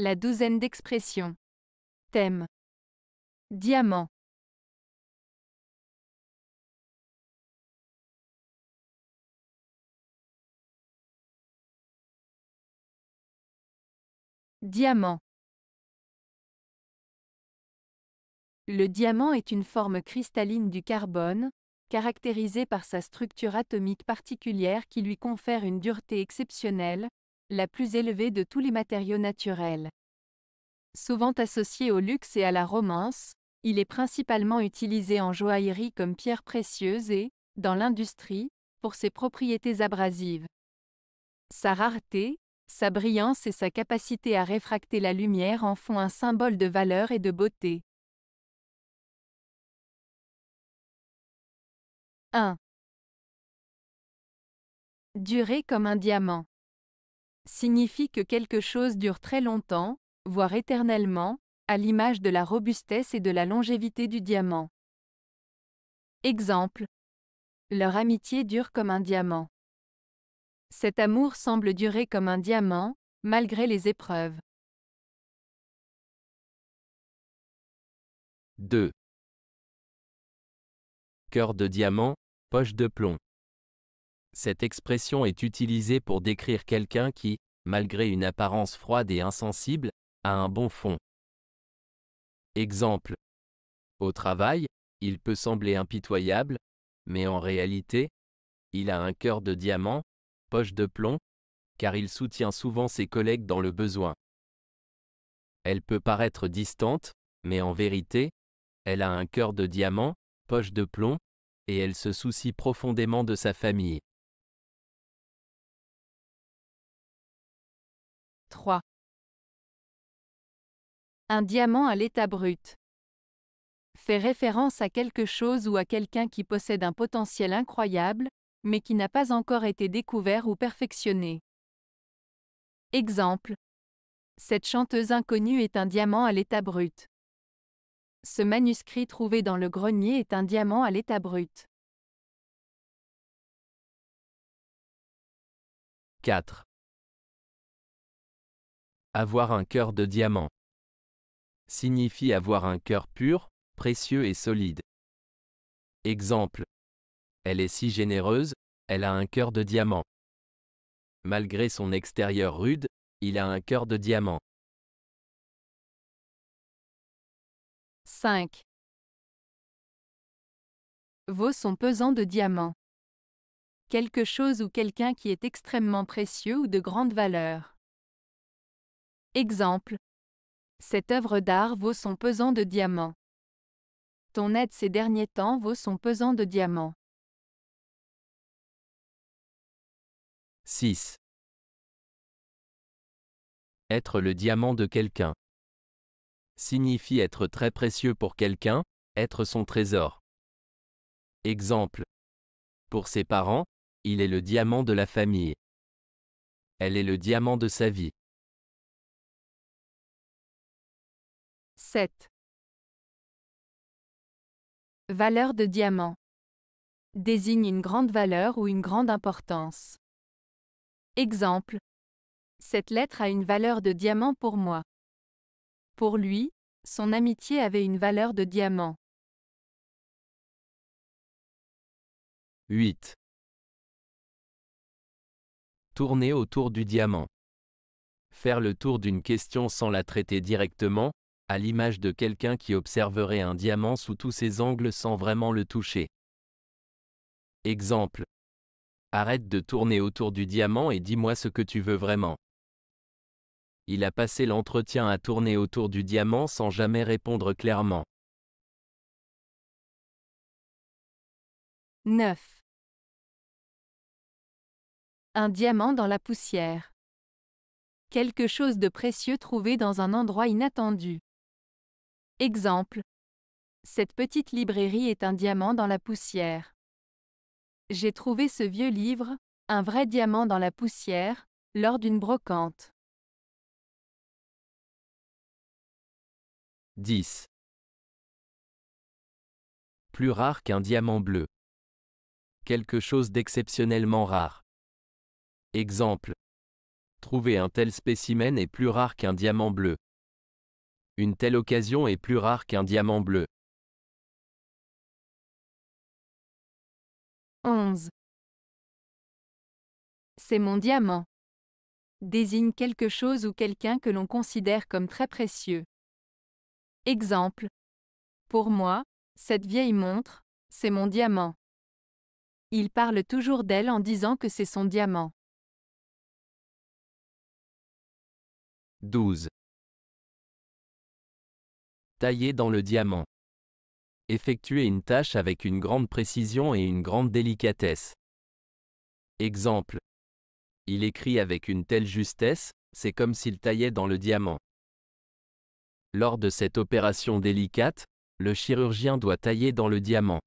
La douzaine d'expressions. Thème. Diamant. Diamant. Le diamant est une forme cristalline du carbone, caractérisée par sa structure atomique particulière qui lui confère une dureté exceptionnelle, la plus élevée de tous les matériaux naturels. Souvent associé au luxe et à la romance, il est principalement utilisé en joaillerie comme pierre précieuse et, dans l'industrie, pour ses propriétés abrasives. Sa rareté, sa brillance et sa capacité à réfracter la lumière en font un symbole de valeur et de beauté. 1. Durée comme un diamant signifie que quelque chose dure très longtemps, voire éternellement, à l'image de la robustesse et de la longévité du diamant. Exemple. Leur amitié dure comme un diamant. Cet amour semble durer comme un diamant, malgré les épreuves. 2. Cœur de diamant, poche de plomb. Cette expression est utilisée pour décrire quelqu'un qui, malgré une apparence froide et insensible, a un bon fond. Exemple. Au travail, il peut sembler impitoyable, mais en réalité, il a un cœur de diamant, poche de plomb, car il soutient souvent ses collègues dans le besoin. Elle peut paraître distante, mais en vérité, elle a un cœur de diamant, poche de plomb, et elle se soucie profondément de sa famille. 3. Un diamant à l'état brut fait référence à quelque chose ou à quelqu'un qui possède un potentiel incroyable, mais qui n'a pas encore été découvert ou perfectionné. Exemple. Cette chanteuse inconnue est un diamant à l'état brut. Ce manuscrit trouvé dans le grenier est un diamant à l'état brut. 4. Avoir un cœur de diamant signifie avoir un cœur pur, précieux et solide. Exemple. Elle est si généreuse, elle a un cœur de diamant. Malgré son extérieur rude, il a un cœur de diamant. 5. Vos sont pesants de diamant. Quelque chose ou quelqu'un qui est extrêmement précieux ou de grande valeur. Exemple. Cette œuvre d'art vaut son pesant de diamants. Ton aide ces derniers temps vaut son pesant de diamants. 6. Être le diamant de quelqu'un signifie être très précieux pour quelqu'un, être son trésor. Exemple. Pour ses parents, il est le diamant de la famille. Elle est le diamant de sa vie. 7. Valeur de diamant. Désigne une grande valeur ou une grande importance. Exemple. Cette lettre a une valeur de diamant pour moi. Pour lui, son amitié avait une valeur de diamant. 8. Tourner autour du diamant. Faire le tour d'une question sans la traiter directement, à l'image de quelqu'un qui observerait un diamant sous tous ses angles sans vraiment le toucher. Exemple. Arrête de tourner autour du diamant et dis-moi ce que tu veux vraiment. Il a passé l'entretien à tourner autour du diamant sans jamais répondre clairement. 9. Un diamant dans la poussière. Quelque chose de précieux trouvé dans un endroit inattendu. Exemple. Cette petite librairie est un diamant dans la poussière. J'ai trouvé ce vieux livre, un vrai diamant dans la poussière, lors d'une brocante. 10. Plus rare qu'un diamant bleu. Quelque chose d'exceptionnellement rare. Exemple. Trouver un tel spécimen est plus rare qu'un diamant bleu. Une telle occasion est plus rare qu'un diamant bleu. 11. C'est mon diamant. Désigne quelque chose ou quelqu'un que l'on considère comme très précieux. Exemple. Pour moi, cette vieille montre, c'est mon diamant. Il parle toujours d'elle en disant que c'est son diamant. 12. Tailler dans le diamant. Effectuer une tâche avec une grande précision et une grande délicatesse. Exemple. Il écrit avec une telle justesse, c'est comme s'il taillait dans le diamant. Lors de cette opération délicate, le chirurgien doit tailler dans le diamant.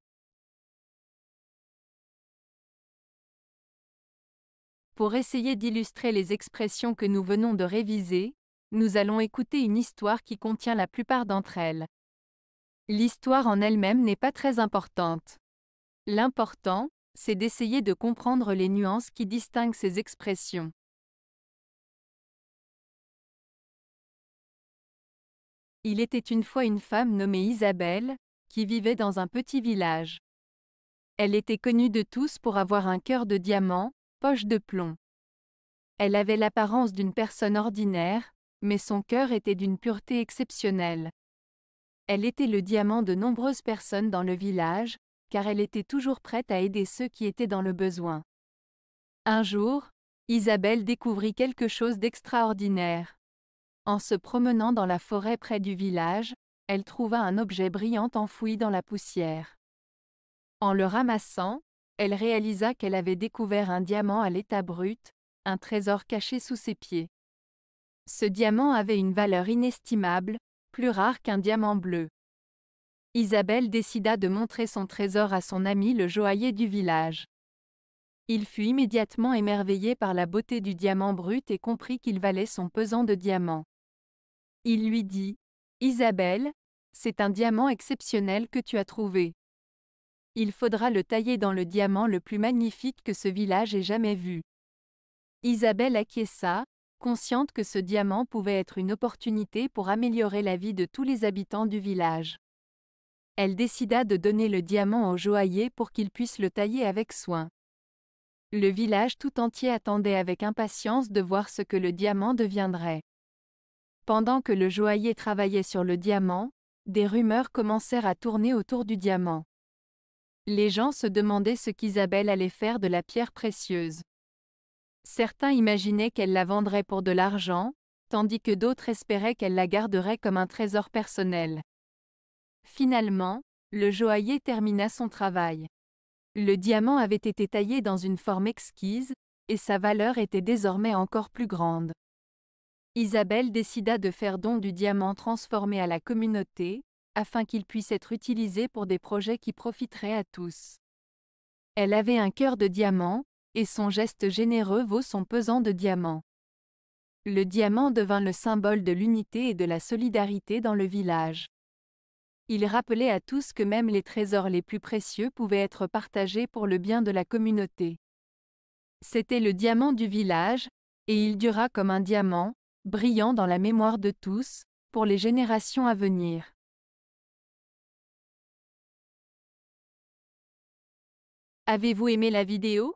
Pour essayer d'illustrer les expressions que nous venons de réviser, nous allons écouter une histoire qui contient la plupart d'entre elles. L'histoire en elle-même n'est pas très importante. L'important, c'est d'essayer de comprendre les nuances qui distinguent ces expressions. Il était une fois une femme nommée Isabelle, qui vivait dans un petit village. Elle était connue de tous pour avoir un cœur de diamant, poche de plomb. Elle avait l'apparence d'une personne ordinaire, mais son cœur était d'une pureté exceptionnelle. Elle était le diamant de nombreuses personnes dans le village, car elle était toujours prête à aider ceux qui étaient dans le besoin. Un jour, Isabelle découvrit quelque chose d'extraordinaire. En se promenant dans la forêt près du village, elle trouva un objet brillant enfoui dans la poussière. En le ramassant, elle réalisa qu'elle avait découvert un diamant à l'état brut, un trésor caché sous ses pieds. Ce diamant avait une valeur inestimable, plus rare qu'un diamant bleu. Isabelle décida de montrer son trésor à son ami le joaillier du village. Il fut immédiatement émerveillé par la beauté du diamant brut et comprit qu'il valait son pesant de diamant. Il lui dit Isabelle, c'est un diamant exceptionnel que tu as trouvé. Il faudra le tailler dans le diamant le plus magnifique que ce village ait jamais vu. Isabelle acquiesça, consciente que ce diamant pouvait être une opportunité pour améliorer la vie de tous les habitants du village. Elle décida de donner le diamant au joaillier pour qu'il puisse le tailler avec soin. Le village tout entier attendait avec impatience de voir ce que le diamant deviendrait. Pendant que le joaillier travaillait sur le diamant, des rumeurs commencèrent à tourner autour du diamant. Les gens se demandaient ce qu'Isabelle allait faire de la pierre précieuse. Certains imaginaient qu'elle la vendrait pour de l'argent, tandis que d'autres espéraient qu'elle la garderait comme un trésor personnel. Finalement, le joaillier termina son travail. Le diamant avait été taillé dans une forme exquise, et sa valeur était désormais encore plus grande. Isabelle décida de faire don du diamant transformé à la communauté, afin qu'il puisse être utilisé pour des projets qui profiteraient à tous. Elle avait un cœur de diamant, et son geste généreux vaut son pesant de diamants. Le diamant devint le symbole de l'unité et de la solidarité dans le village. Il rappelait à tous que même les trésors les plus précieux pouvaient être partagés pour le bien de la communauté. C'était le diamant du village, et il dura comme un diamant, brillant dans la mémoire de tous, pour les générations à venir. Avez-vous aimé la vidéo